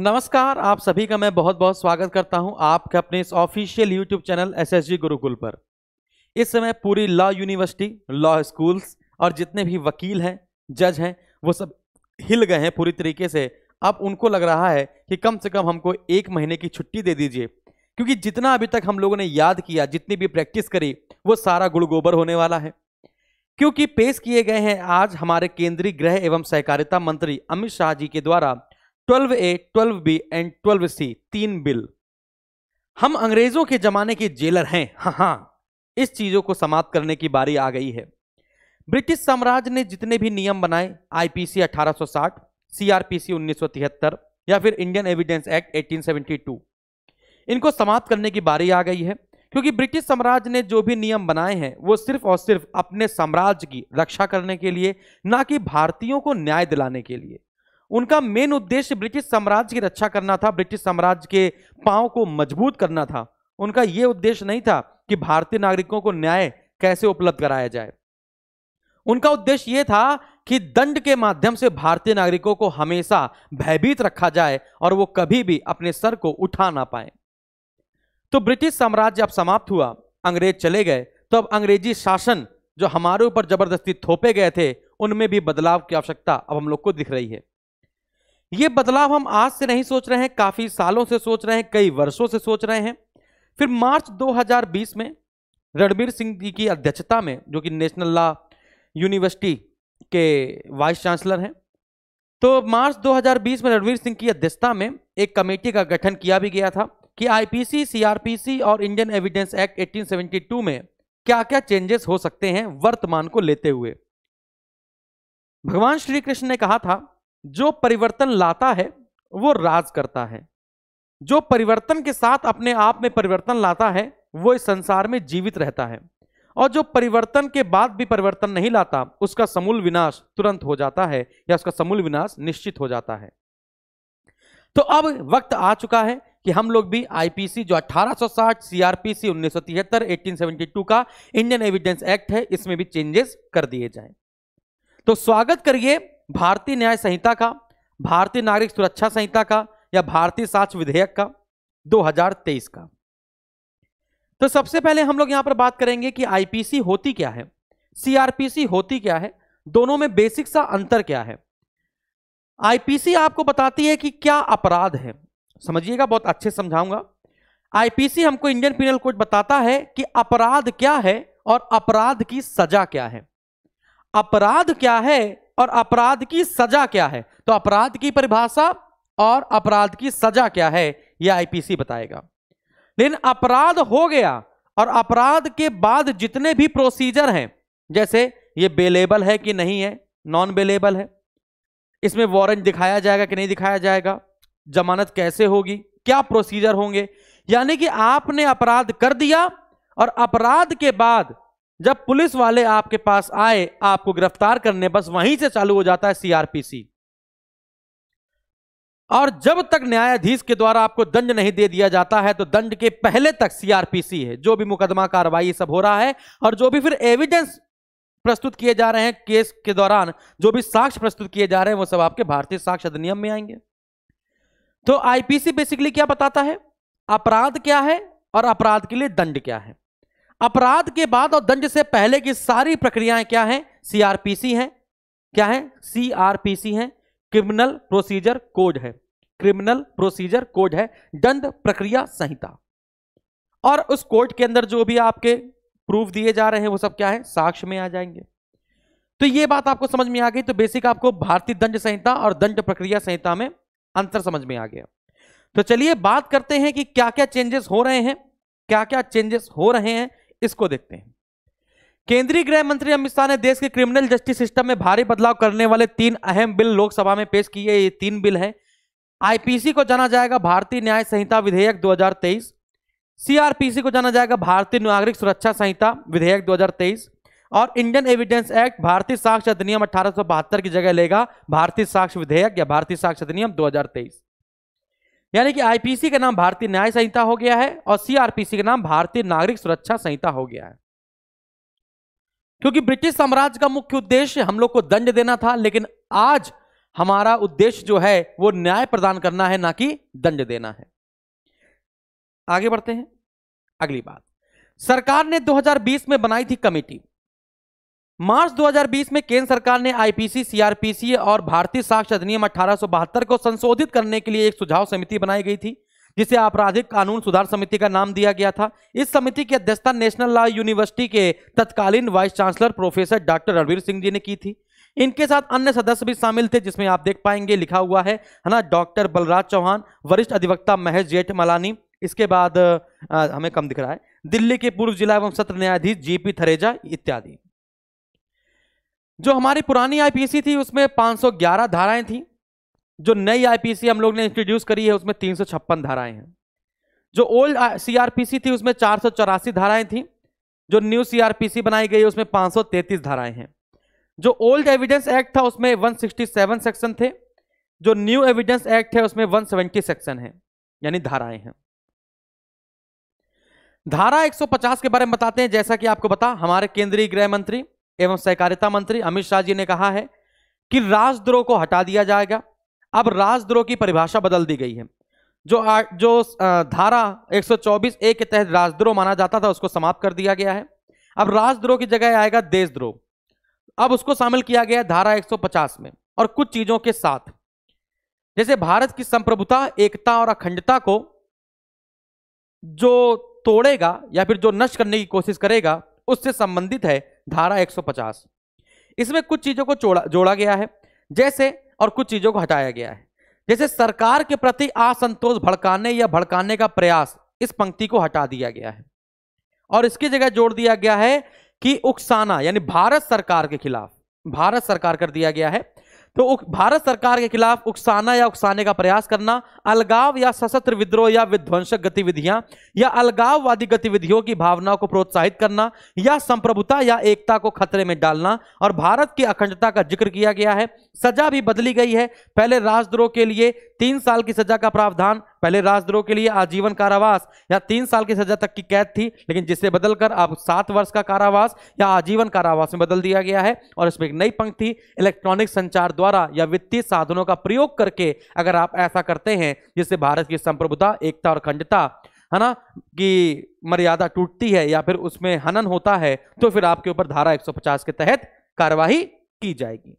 नमस्कार आप सभी का मैं बहुत बहुत स्वागत करता हूं आपके अपने इस official YouTube channel SSG Gurukul पर इस समय पूरी लॉ यूनिवर्सिटी लॉ स्कूल्स और जितने भी वकील हैं जज हैं वो सब हिल गए हैं पूरी तरीके से अब उनको लग रहा है कि कम से कम हमको एक महीने की छुट्टी दे दीजिए क्योंकि जितना अभी तक हम लोगों ने याद किया जितनी भी प्रैक्टिस करी वो सारा गुड़ गोबर होने वाला है क्योंकि पेश किए गए हैं आज हमारे केंद्रीय गृह एवं सहकारिता मंत्री अमित शाह जी के द्वारा twelve A twelve B and twelve C तीन बिल हम अंग्रेजों के जमाने के जेलर हैं हाँ हाँ इस चीजों को समाप्त करने की बारी आ गई है ब्रिटिश साम्राज्य ने जितने भी नियम बनाए आईपीसी 1860, सीआरपीसी 1973 या फिर इंडियन एविडेंस एक्ट 1872, इनको समाप्त करने की बारी आ गई है क्योंकि ब्रिटिश साम्राज्य ने जो भी नियम बनाए हैं वो सिर्फ और सिर्फ अपने साम्राज्य की रक्षा करने के लिए ना कि भारतीयों को न्याय दिलाने के लिए उनका मेन उद्देश्य ब्रिटिश साम्राज्य की रक्षा करना था ब्रिटिश साम्राज्य के पांव को मजबूत करना था उनका यह उद्देश्य नहीं था कि भारतीय नागरिकों को न्याय कैसे उपलब्ध कराया जाए उनका उद्देश्य यह था कि दंड के माध्यम से भारतीय नागरिकों को हमेशा भयभीत रखा जाए और वो कभी भी अपने सर को उठा ना पाए तो ब्रिटिश साम्राज्य अब समाप्त हुआ अंग्रेज चले गए तो अब अंग्रेजी शासन जो हमारे ऊपर जबरदस्ती थोपे गए थे उनमें भी बदलाव की आवश्यकता अब हम लोग को दिख रही है ये बदलाव हम आज से नहीं सोच रहे हैं काफी सालों से सोच रहे हैं कई वर्षों से सोच रहे हैं फिर मार्च 2020 में रणबीर सिंह जी की अध्यक्षता में जो कि नेशनल लॉ यूनिवर्सिटी के वाइस चांसलर हैं तो मार्च 2020 में रणवीर सिंह की अध्यक्षता में एक कमेटी का गठन किया भी गया था कि आईपीसी सीआरपीसी और इंडियन एविडेंस एक्ट 1872 में क्या क्या चेंजेस हो सकते हैं वर्तमान को लेते हुए भगवान श्री कृष्ण ने कहा था जो परिवर्तन लाता है वो राज करता है जो परिवर्तन के साथ अपने आप में परिवर्तन लाता है वो इस संसार में जीवित रहता है और जो परिवर्तन के बाद भी परिवर्तन नहीं लाता उसका समूल विनाश तुरंत हो जाता है या उसका समूल विनाश निश्चित हो जाता है तो अब वक्त आ चुका है कि हम लोग भी आईपीसी जो 1860 सीआरपीसी 1973 1872 का इंडियन एविडेंस एक्ट है इसमें भी चेंजेस कर दिए जाएं तो स्वागत करिए भारतीय न्याय संहिता का भारतीय नागरिक सुरक्षा संहिता का या भारतीय साक्ष विधेयक का 2023 का तो सबसे पहले हम लोग यहां पर बात करेंगे कि आईपीसी होती क्या है सीआरपीसी होती क्या है दोनों में बेसिक सा अंतर क्या है आईपीसी आपको बताती है कि क्या अपराध है समझिएगा बहुत अच्छे समझाऊंगा आईपीसी हमको इंडियन पिनल कोड बताता है कि अपराध क्या है और अपराध की सजा क्या है अपराध क्या है और अपराध की सजा क्या है तो अपराध की परिभाषा और अपराध की सजा क्या है यह आईपीसी बताएगा लेकिन अपराध हो गया और अपराध के बाद जितने भी प्रोसीजर हैं जैसे ये बेलेबल है कि नहीं है नॉन बेलेबल है इसमें वारंट दिखाया जाएगा कि नहीं दिखाया जाएगा जमानत कैसे होगी क्या प्रोसीजर होंगे यानी कि आपने अपराध कर दिया और अपराध के बाद जब पुलिस वाले आपके पास आए आपको गिरफ्तार करने बस वहीं से चालू हो जाता है सीआरपीसी और जब तक न्यायाधीश के द्वारा आपको दंड नहीं दे दिया जाता है तो दंड के पहले तक सीआरपीसी है जो भी मुकदमा कार्रवाई सब हो रहा है और जो भी फिर एविडेंस प्रस्तुत किए जा रहे हैं केस के दौरान जो भी साक्ष्य प्रस्तुत किए जा रहे हैं वो सब आपके भारतीय साक्ष्य अधिनियम में आएंगे तो आईपीसी बेसिकली क्या बताता है अपराध क्या है और अपराध के लिए दंड क्या है अपराध के बाद और दंड से पहले की सारी प्रक्रियाएं क्या हैं सीआरपीसी हैं क्या है सीआरपीसी हैं क्रिमिनल प्रोसीजर कोड है क्रिमिनल प्रोसीजर कोड है दंड प्रक्रिया संहिता और उस कोड के अंदर जो भी आपके प्रूफ दिए जा रहे हैं वो सब क्या है साक्ष्य में आ जाएंगे तो ये बात आपको समझ में आ गई तो बेसिक आपको भारतीय दंड संहिता और दंड प्रक्रिया संहिता में अंतर समझ में आ गया तो चलिए बात करते हैं कि क्या क्या चेंजेस हो रहे हैं क्या क्या चेंजेस हो रहे हैं इसको देखते हैं केंद्रीय गृह मंत्री अमित शाह ने देश के क्रिमिनल जस्टिस सिस्टम में भारी बदलाव करने वाले तीन अहम बिल लोकसभा में पेश किए ये तीन बिल हैं आईपीसी को जाना जाएगा भारतीय न्याय संहिता विधेयक 2023 सीआरपीसी को जाना जाएगा भारतीय नागरिक सुरक्षा संहिता विधेयक 2023 और इंडियन एविडेंस एक्ट भारतीय साक्ष्य अधिनियम अठारह की जगह लेगा भारतीय साक्ष्य विधेयक या भारतीय साक्ष्य अधिनियम दो यानी कि आईपीसी का नाम भारतीय न्याय संहिता हो गया है और सीआरपीसी का नाम भारतीय नागरिक सुरक्षा संहिता हो गया है क्योंकि ब्रिटिश साम्राज्य का मुख्य उद्देश्य हम लोग को दंड देना था लेकिन आज हमारा उद्देश्य जो है वो न्याय प्रदान करना है ना कि दंड देना है आगे बढ़ते हैं अगली बात सरकार ने 2020 में बनाई थी कमेटी मार्च 2020 में केंद्र सरकार ने आईपीसी सीआरपीसी और भारतीय साक्ष्य अधिनियम अठारह को संशोधित करने के लिए एक सुझाव समिति बनाई गई थी जिसे आपराधिक कानून सुधार समिति का नाम दिया गया था इस समिति की अध्यक्षता नेशनल लॉ यूनिवर्सिटी के तत्कालीन vice chancellor professor doctor Ranveer Singh ji ने की थी इनके साथ अन्य सदस्य भी शामिल थे जिसमें आप देख पाएंगे लिखा हुआ है है ना डॉक्टर बलराज चौहान वरिष्ठ अधिवक्ता महेश जेठ मलानी इसके बाद आ, हमें कम दिख रहा है दिल्ली के पूर्व जिला एवं सत्र न्यायाधीश जी थरेजा इत्यादि जो हमारी पुरानी आईपीसी थी उसमें 511 धाराएं थी जो नई आईपीसी हम लोग ने इंट्रोड्यूस करी है उसमें तीन धाराएं हैं जो ओल्ड सीआरपीसी थी उसमें चार धाराएं थी जो न्यू सीआरपीसी बनाई गई है उसमें 533 धाराएं हैं जो ओल्ड एविडेंस एक्ट था उसमें 167 सेक्शन थे जो न्यू एविडेंस एक्ट है उसमें 170 सेक्शन है यानी धाराएं हैं धारा 150 के बारे में बताते हैं जैसा कि आपको बता हमारे केंद्रीय गृह मंत्री एवं सहकारिता मंत्री अमित शाह जी ने कहा है कि राजद्रोह को हटा दिया जाएगा अब राजद्रोह की परिभाषा बदल दी गई है जो आ, जो धारा 124 ए के तहत राजद्रोह माना जाता था उसको समाप्त कर दिया गया है अब राजद्रोह की जगह आएगा देशद्रोह अब उसको शामिल किया गया है धारा 150 में और कुछ चीजों के साथ जैसे भारत की संप्रभुता एकता और अखंडता को जो तोड़ेगा या फिर जो नष्ट करने की कोशिश करेगा उससे संबंधित है धारा 150 इसमें कुछ चीजों को जोड़ा गया है जैसे और कुछ चीजों को हटाया गया है जैसे सरकार के प्रति असंतोष भड़काने या भड़काने का प्रयास इस पंक्ति को हटा दिया गया है और इसकी जगह जोड़ दिया गया है कि उकसाना यानी भारत सरकार के खिलाफ भारत सरकार कर दिया गया है तो भारत सरकार के खिलाफ उकसाना या उकसाने का प्रयास करना अलगाव या सशस्त्र विद्रोह या विध्वंसक गतिविधियां या अलगाववादी गतिविधियों की भावना को प्रोत्साहित करना या संप्रभुता या एकता को खतरे में डालना और भारत की अखंडता का जिक्र किया गया है सजा भी बदली गई है पहले राजद्रोह के लिए तीन साल की सजा का प्रावधान पहले राजद्रोह के लिए आजीवन कारावास या तीन साल की सजा तक की कैद थी लेकिन जिसे बदलकर अब सात वर्ष का कारावास या आजीवन कारावास में बदल दिया गया है और इसमें एक नई पंक्ति इलेक्ट्रॉनिक संचार द्वारा या वित्तीय साधनों का प्रयोग करके अगर आप ऐसा करते हैं जिससे भारत की संप्रभुता एकता और अखंडता है ना कि मर्यादा टूटती है या फिर उसमें हनन होता है तो फिर आपके ऊपर धारा 150 के तहत कार्यवाही की जाएगी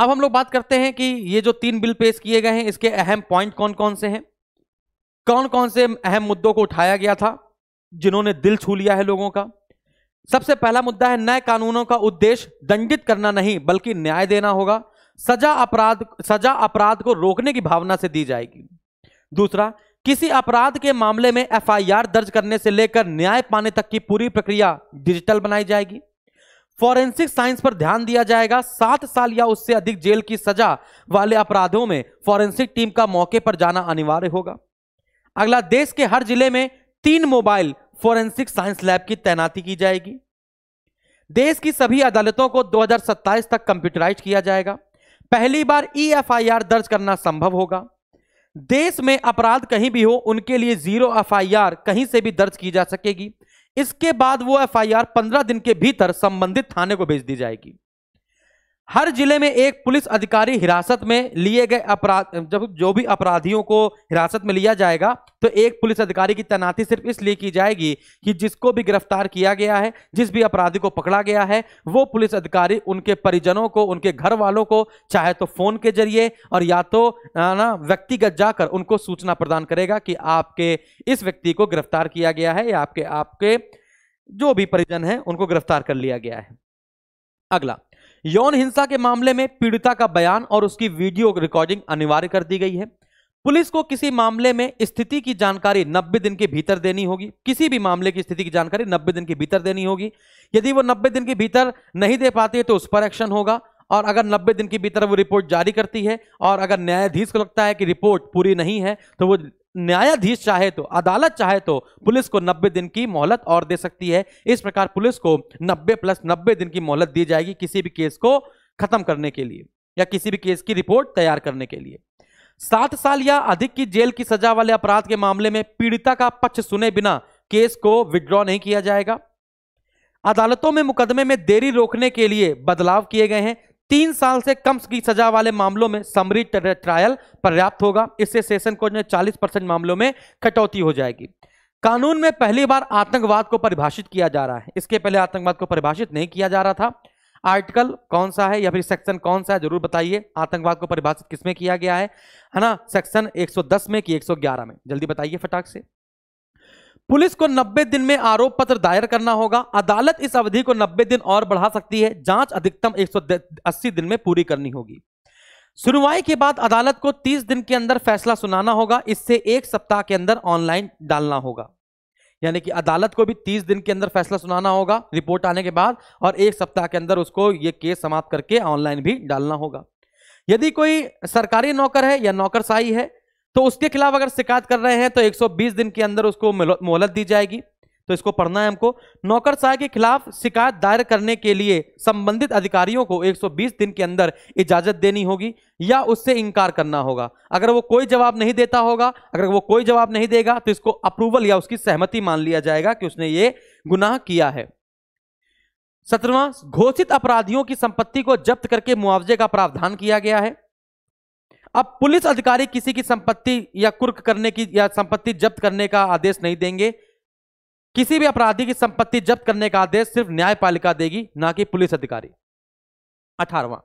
अब हम लोग बात करते हैं कि ये जो तीन बिल पेश किए गए हैं इसके अहम पॉइंट कौन कौन से हैं कौन कौन से अहम मुद्दों को उठाया गया था जिन्होंने दिल छू लिया है लोगों का सबसे पहला मुद्दा है नए कानूनों का उद्देश्य दंडित करना नहीं बल्कि न्याय देना होगा सजा अपराध सजा अपराध को रोकने की भावना से दी जाएगी दूसरा किसी अपराध के मामले में एफआईआर दर्ज करने से लेकर न्याय पाने तक की पूरी प्रक्रिया डिजिटल बनाई जाएगी फॉरेंसिक साइंस पर ध्यान दिया जाएगा सात साल या उससे अधिक जेल की सजा वाले अपराधों में फॉरेंसिक टीम का मौके पर जाना अनिवार्य होगा अगला देश के हर जिले में तीन मोबाइल फॉरेंसिक साइंस लैब की तैनाती की जाएगी देश की सभी अदालतों को 2027 तक कंप्यूटराइज किया जाएगा पहली बार आर e दर्ज करना संभव होगा देश में अपराध कहीं भी हो उनके लिए जीरो आर कहीं से भी दर्ज की जा सकेगी इसके बाद वो एफआईआर 15 दिन के भीतर संबंधित थाने को भेज दी जाएगी हर जिले में एक पुलिस अधिकारी हिरासत में लिए गए अपराध जब जो भी अपराधियों को हिरासत में लिया जाएगा तो एक पुलिस अधिकारी की तैनाती सिर्फ इसलिए की जाएगी कि जिसको भी गिरफ्तार किया गया है जिस भी अपराधी को पकड़ा गया है वो पुलिस अधिकारी उनके परिजनों को उनके घर वालों को चाहे तो फोन के जरिए और या तो ना व्यक्तिगत जाकर उनको सूचना प्रदान करेगा कि आपके इस व्यक्ति को गिरफ्तार किया गया है या आपके आपके जो भी परिजन हैं उनको गिरफ्तार कर लिया गया है अगला यौन हिंसा के मामले में पीड़िता का बयान और उसकी वीडियो रिकॉर्डिंग अनिवार्य कर दी गई है पुलिस को किसी मामले में स्थिति की जानकारी 90 दिन के भीतर देनी होगी किसी भी मामले की स्थिति की जानकारी 90 दिन के भीतर देनी होगी यदि वो 90 दिन के भीतर नहीं दे पाती है तो उस पर एक्शन होगा और अगर 90 दिन के भीतर वो रिपोर्ट जारी करती है और अगर न्यायाधीश को लगता है कि रिपोर्ट पूरी नहीं है तो वो न्यायाधीश चाहे तो अदालत चाहे तो पुलिस को 90 दिन की मोहलत और दे सकती है इस प्रकार पुलिस को 90 प्लस 90 दिन की मोहलत दी जाएगी किसी भी केस को खत्म करने के लिए या किसी भी केस की रिपोर्ट तैयार करने के लिए सात साल या अधिक की जेल की सजा वाले अपराध के मामले में पीड़िता का पक्ष सुने बिना केस को विड्रॉ नहीं किया जाएगा अदालतों में मुकदमे में देरी रोकने के लिए बदलाव किए गए हैं तीन साल से कम की सजा वाले मामलों में समरी ट्रायल पर्याप्त होगा इससे सेशन कोर्ट में 40 परसेंट मामलों में कटौती हो जाएगी कानून में पहली बार आतंकवाद को परिभाषित किया जा रहा है इसके पहले आतंकवाद को परिभाषित नहीं किया जा रहा था आर्टिकल कौन सा है या फिर सेक्शन कौन सा है जरूर बताइए आतंकवाद को परिभाषित किसमें किया गया है है ना सेक्शन 110 में कि 111 में जल्दी बताइए फटाक से पुलिस को 90 दिन में आरोप पत्र दायर करना होगा अदालत इस अवधि को 90 दिन और बढ़ा सकती है जांच अधिकतम 180 दिन में पूरी करनी होगी सुनवाई के बाद अदालत को 30 दिन के अंदर फैसला सुनाना होगा इससे एक सप्ताह के अंदर ऑनलाइन डालना होगा यानी कि अदालत को भी 30 दिन के अंदर फैसला सुनाना होगा रिपोर्ट आने के बाद और एक सप्ताह के अंदर उसको ये केस समाप्त करके ऑनलाइन भी डालना होगा यदि कोई सरकारी नौकर है या नौकरशाही है तो उसके खिलाफ अगर शिकायत कर रहे हैं तो 120 दिन के अंदर उसको मोहलत दी जाएगी तो इसको पढ़ना है हमको नौकरशाह के खिलाफ शिकायत दायर करने के लिए संबंधित अधिकारियों को 120 दिन के अंदर इजाजत देनी होगी या उससे इनकार करना होगा अगर वो कोई जवाब नहीं देता होगा अगर वो कोई जवाब नहीं देगा तो इसको अप्रूवल या उसकी सहमति मान लिया जाएगा कि उसने ये गुनाह किया है सत्रवा घोषित अपराधियों की संपत्ति को जब्त करके मुआवजे का प्रावधान किया गया है अब पुलिस अधिकारी किसी की संपत्ति या कुर्क करने की या संपत्ति जब्त करने का आदेश नहीं देंगे किसी भी अपराधी की संपत्ति जब्त करने का आदेश सिर्फ न्यायपालिका देगी ना कि पुलिस अधिकारी अठारवा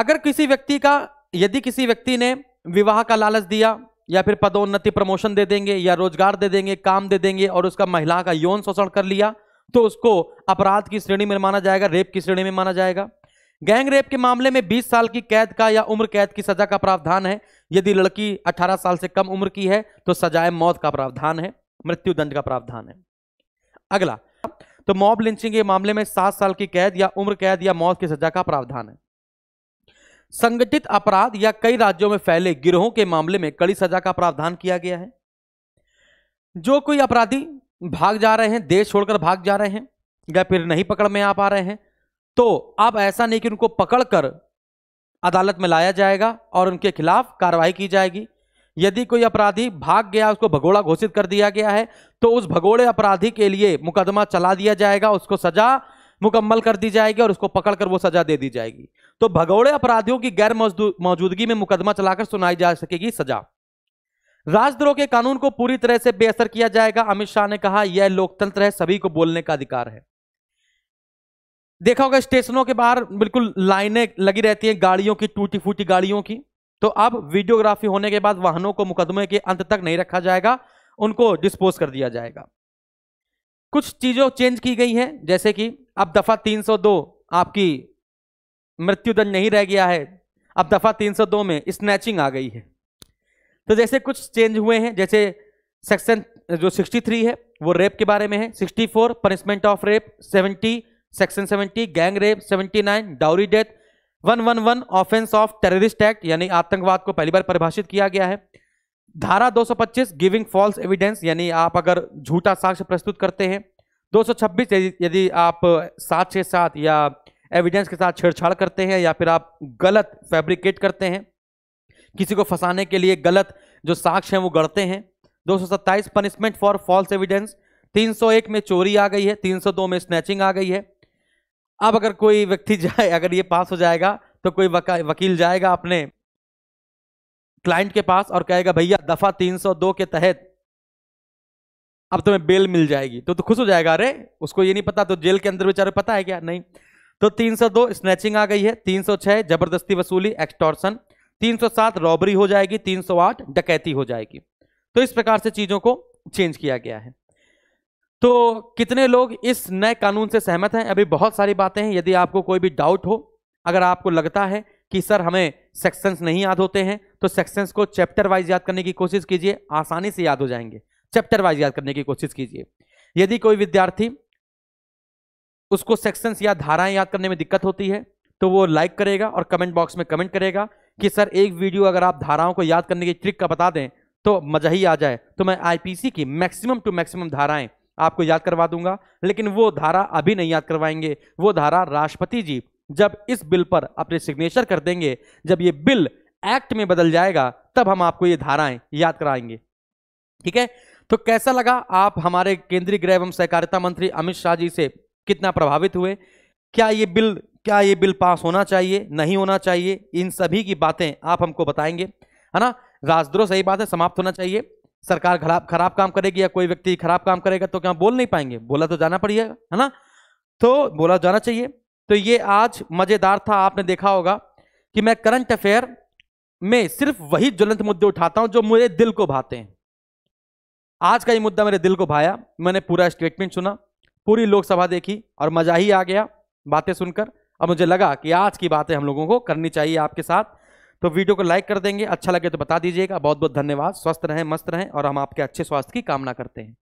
अगर किसी व्यक्ति का यदि किसी व्यक्ति ने विवाह का लालच दिया या फिर पदोन्नति प्रमोशन दे देंगे या रोजगार दे देंगे काम दे देंगे और उसका महिला का यौन शोषण कर लिया तो उसको अपराध की श्रेणी में माना जाएगा रेप की श्रेणी में माना जाएगा गैंग रेप के मामले में 20 साल की कैद का या उम्र कैद की सजा का प्रावधान है यदि लड़की 18 साल से कम उम्र की है तो सजाए मौत का प्रावधान है मृत्यु दंड का प्रावधान है अगला तो मॉब लिंचिंग के मामले में सात साल की कैद या उम्र कैद या मौत की सजा का प्रावधान है संगठित अपराध या कई राज्यों में फैले गिरोहों के मामले में कड़ी सजा का प्रावधान किया गया है जो कोई अपराधी भाग जा रहे हैं देश छोड़कर भाग जा रहे हैं या फिर नहीं पकड़ में आ पा रहे हैं तो अब ऐसा नहीं कि उनको पकड़कर अदालत में लाया जाएगा और उनके खिलाफ कार्रवाई की जाएगी यदि कोई अपराधी भाग गया उसको भगोड़ा घोषित कर दिया गया है तो उस भगोड़े अपराधी के लिए मुकदमा चला दिया जाएगा उसको सजा मुकम्मल कर दी जाएगी और उसको पकड़कर वो सजा दे दी जाएगी तो भगोड़े अपराधियों की गैर मौजूदगी में मुकदमा चलाकर सुनाई जा सकेगी सजा राजद्रोह के कानून को पूरी तरह से बेअसर किया जाएगा अमित शाह ने कहा यह लोकतंत्र है सभी को बोलने का अधिकार है देखा होगा स्टेशनों के बाहर बिल्कुल लाइनें लगी रहती हैं गाड़ियों की टूटी फूटी गाड़ियों की तो अब वीडियोग्राफी होने के बाद वाहनों को मुकदमे के अंत तक नहीं रखा जाएगा उनको डिस्पोज कर दिया जाएगा कुछ चीज़ों चेंज की गई हैं जैसे कि अब दफ़ा 302 आपकी मृत्युदंड नहीं रह गया है अब दफ़ा 302 में स्नैचिंग आ गई है तो जैसे कुछ चेंज हुए हैं जैसे सेक्शन जो 63 है वो रेप के बारे में है 64 punishment of rape section 70 gang rape 79 dowry death 111 offence of terrorist act यानी आतंकवाद को पहली बार परिभाषित किया गया है धारा 225 गिविंग फॉल्स एविडेंस यानी आप अगर झूठा साक्ष्य प्रस्तुत करते हैं 226 यदि यदि आप साक्ष्य के साथ या एविडेंस के साथ छेड़छाड़ करते हैं या फिर आप गलत फैब्रिकेट करते हैं किसी को फंसाने के लिए गलत जो साक्ष्य हैं वो गढ़ते हैं 227 पनिशमेंट फॉर फॉल्स एविडेंस 301 में चोरी आ गई है 302 में स्नैचिंग आ गई है अब अगर कोई व्यक्ति जाए अगर ये पास हो जाएगा तो कोई वकील जाएगा अपने क्लाइंट के पास और कहेगा भैया दफा 302 के तहत अब तुम्हें बेल मिल जाएगी तो तो खुश हो जाएगा अरे उसको ये नहीं पता तो जेल के अंदर बेचारे पता है क्या नहीं तो 302 स्नैचिंग आ गई है 306 जबरदस्ती वसूली एक्सटॉर्सन 307 रॉबरी हो जाएगी 308 डकैती हो जाएगी तो इस प्रकार से चीजों को चेंज किया गया है तो कितने लोग इस नए कानून से सहमत हैं अभी बहुत सारी बातें हैं यदि आपको कोई भी डाउट हो अगर आपको लगता है कि सर हमें सेक्शंस नहीं याद होते हैं तो सेक्शंस को चैप्टर वाइज याद करने की कोशिश कीजिए आसानी से याद हो जाएंगे चैप्टर वाइज याद करने की कोशिश कीजिए यदि कोई विद्यार्थी उसको सेक्शंस या धाराएं याद करने में दिक्कत होती है तो वो लाइक करेगा और कमेंट बॉक्स में कमेंट करेगा कि सर एक वीडियो अगर आप धाराओं को याद करने की ट्रिक का बता दें तो मजा ही आ जाए तो मैं आईपीसी की मैक्सिमम टू मैक्सिमम धाराएं आपको याद करवा दूंगा लेकिन वो धारा अभी नहीं याद करवाएंगे वो धारा राष्ट्रपति जी जब इस बिल पर अपने सिग्नेचर कर देंगे जब ये बिल एक्ट में बदल जाएगा तब हम आपको ये धाराएं याद कराएंगे ठीक है तो कैसा लगा आप हमारे केंद्रीय गृह एवं सहकारिता मंत्री अमित शाह जी से कितना प्रभावित हुए क्या ये बिल क्या ये बिल पास होना चाहिए नहीं होना चाहिए इन सभी की बातें आप हमको बताएंगे है ना राजद्रोह सही बात है समाप्त होना चाहिए सरकार खराब खराब काम करेगी या कोई व्यक्ति खराब काम करेगा तो क्या बोल नहीं पाएंगे बोला तो जाना पड़ेगा है ना तो बोला जाना चाहिए तो ये आज मजेदार था आपने देखा होगा कि मैं करंट अफेयर में सिर्फ वही ज्वलंत मुद्दे उठाता हूं जो मेरे दिल को भाते हैं आज का ये मुद्दा मेरे दिल को भाया मैंने पूरा स्टेटमेंट सुना पूरी लोकसभा देखी और मजा ही आ गया बातें सुनकर अब मुझे लगा कि आज की बातें हम लोगों को करनी चाहिए आपके साथ तो वीडियो को लाइक कर देंगे अच्छा लगे तो बता दीजिएगा बहुत बहुत धन्यवाद स्वस्थ रहें मस्त रहें और हम आपके अच्छे स्वास्थ्य की कामना करते हैं